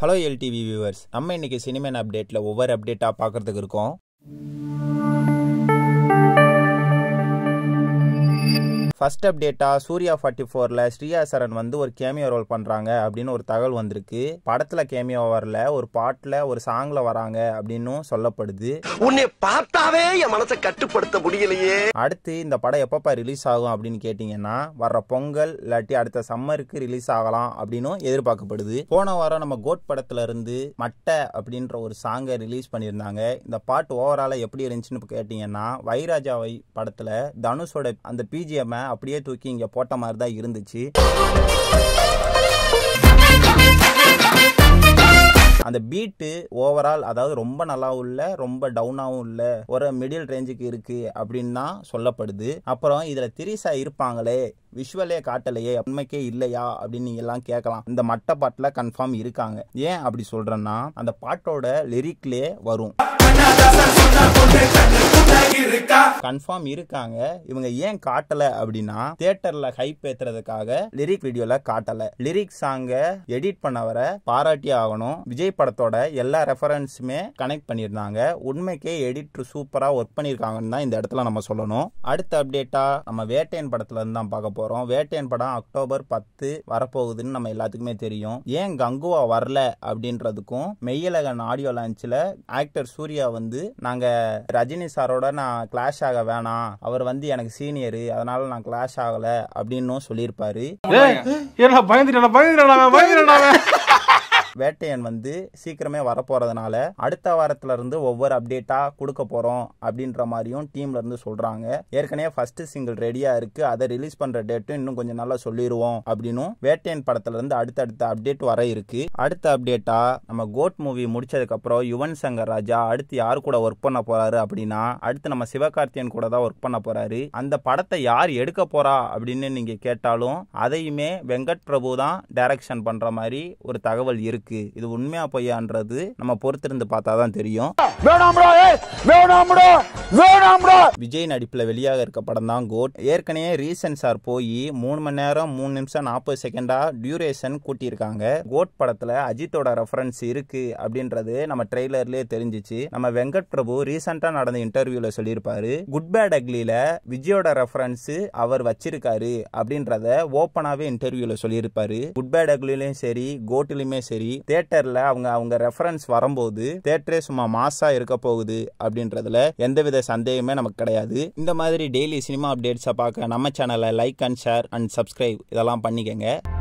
hello LTV viewers நம்ம இன்றைக்கி சினிமன் அப்டேட்டில் ஒவ்வொரு அப்டேட்டாக பார்க்குறதுக்கு இருக்கோம் ஃபர்ஸ்ட் அப்டேட்டா சூர்யா ஃபார்ட்டி ஃபோரில் ஸ்ரீயா சரண் வந்து ஒரு கேமியோ ரோல் பண்ணுறாங்க அப்படின்னு ஒரு தகவல் வந்திருக்கு படத்தில் கேமியோ வரல ஒரு பாட்டில் ஒரு சாங்கில் வராங்க அப்படின்னும் சொல்லப்படுது உன்னை பார்த்தாவே என் மனசை கட்டுப்படுத்த முடியலையே அடுத்து இந்த படம் எப்பப்பா ரிலீஸ் ஆகும் அப்படின்னு கேட்டிங்கன்னா வர்ற பொங்கல் இல்லாட்டி அடுத்த சம்மருக்கு ரிலீஸ் ஆகலாம் அப்படின்னும் எதிர்பார்க்கப்படுது போன வாரம் நம்ம கோட் படத்துல இருந்து மட்டை அப்படின்ற ஒரு சாங்கை ரிலீஸ் பண்ணியிருந்தாங்க இந்த பாட்டு ஓவராலாக எப்படி இருந்துச்சுன்னு கேட்டிங்கன்னா வைராஜாவை படத்தில் தனுஷோட அந்த பிஜிஎம்மை அப்படியே தூக்கி இங்கே போட்ட மாதிரி தான் இருந்துச்சு அந்த பீட்டு ஓவரால் அதாவது ரொம்ப நல்லாவும் இல்லை ரொம்ப டவுனாகவும் இல்லை ஒரு மிடில் ரேஞ்சுக்கு இருக்கு அப்படின்னா சொல்லப்படுது அப்புறம் இதுல திரிசா இருப்பாங்களே விஷுவலே காட்டலையே உண்மைக்கே இல்லையா அப்படின்னு நீங்க எல்லாம் கேட்கலாம் இந்த மட்ட பாட்டில் கன்ஃபார்ம் இருக்காங்க ஏன் அப்படி சொல்றேன்னா அந்த பாட்டோட லிரிக்லே வரும் கன்ஃபார்ம் இருக்காங்க இவங்க ஏன் காட்டல அப்படின்னா தியேட்டர்ல ஹைப் ஏத்துறதுக்காக லிரிக் வீடியோல காட்டல லிரிக் சாங்க எடிட் பண்ணவரை பாராட்டி ஆகணும் விஜய் படத்தோட எல்லா ரெஃபரன்ஸுமே கனெக்ட் பண்ணியிருந்தாங்க உண்மைக்கே எடிட்டர் சூப்பரா ஒர்க் பண்ணியிருக்காங்கன்னு தான் இந்த இடத்துல நம்ம சொல்லணும் அடுத்த அப்டேட்டா நம்ம வேட்டையன் படத்துல இருந்து தான் பார்க்க போறோம் வேட்டையன் படம் அக்டோபர் பத்து வரப்போகுதுன்னு நம்ம எல்லாத்துக்குமே தெரியும் ஏன் கங்குவா வரல அப்படின்றதுக்கும் மெய்யலகன் ஆடியோ லான்ச்சில் ஆக்டர் சூர்யா வந்து நாங்க ரஜினி சாரோட அவரோட நான் கிளாஷ் ஆக வேணாம் அவர் வந்து எனக்கு சீனியர் அதனால நான் கிளாஷ் ஆகல அப்படின்னும் சொல்லியிருப்பாரு பயந்துட்டா பயந்துட்டேன் பயந்துட்டேன் வேட்டையன் வந்து சீக்கிரமே வரப்போகிறதுனால அடுத்த வாரத்திலேருந்து ஒவ்வொரு அப்டேட்டாக கொடுக்க போகிறோம் அப்படின்ற மாதிரியும் டீம்லேருந்து சொல்கிறாங்க ஏற்கனவே ஃபர்ஸ்ட் சிங்கிள் ரெடியாக இருக்குது அதை ரிலீஸ் பண்ணுற டேட்டும் இன்னும் கொஞ்சம் நல்லா சொல்லிடுவோம் அப்படின்னும் வேட்டையன் படத்துலேருந்து அடுத்தடுத்த அப்டேட் வர இருக்குது அடுத்த அப்டேட்டாக நம்ம கோட் மூவி முடிச்சதுக்கப்புறம் யுவன் சங்கர் ராஜா அடுத்து யார் கூட ஒர்க் பண்ண போகிறாரு அப்படின்னா அடுத்து நம்ம சிவகார்த்தியன் கூட தான் ஒர்க் பண்ண போகிறாரு அந்த படத்தை யார் எடுக்க போகிறா அப்படின்னு நீங்கள் கேட்டாலும் அதையுமே வெங்கட் பிரபு தான் டைரக்ஷன் பண்ணுற மாதிரி ஒரு தகவல் இருக்குது இருக்கு இது உண்மையா பொய்யான்றது நம்ம பொறுத்திருந்து பார்த்தா தான் தெரியும் விஜய் நடிப்புல வெளியாக இருக்க படம் தான் கோட் ஏற்கனவே ரீசன் சார் போய் மூணு மணி நேரம் மூணு நிமிஷம் நாற்பது செகண்டா டியூரேஷன் கூட்டியிருக்காங்க கோட் படத்துல அஜித்தோட ரெஃபரன்ஸ் இருக்கு அப்படின்றது நம்ம ட்ரெய்லர்லயே தெரிஞ்சிச்சு நம்ம வெங்கட் பிரபு ரீசெண்டா நடந்த இன்டர்வியூல சொல்லியிருப்பாரு குட் பேட் அக்லியில விஜயோட ரெஃபரன்ஸ் அவர் வச்சிருக்காரு அப்படின்றத ஓப்பனாவே இன்டர்வியூல சொல்லியிருப்பாரு குட் பேட் அக்லிலையும் சரி கோட்டிலுமே சரி தேட்டர்ல அவங்க அவங்க ரெஃபரன்ஸ் வரும்போது தேட்டரே சும்மா மாசா இருக்க போகுது அப்படின்றதுல எந்தவித சந்தேகமே நமக்கு கிடையாது இந்த மாதிரி டெய்லி சினிமா அப்டேட்ஸை பார்க்க நம்ம சேனலை like and share and subscribe இதெல்லாம் பண்ணிக்கங்க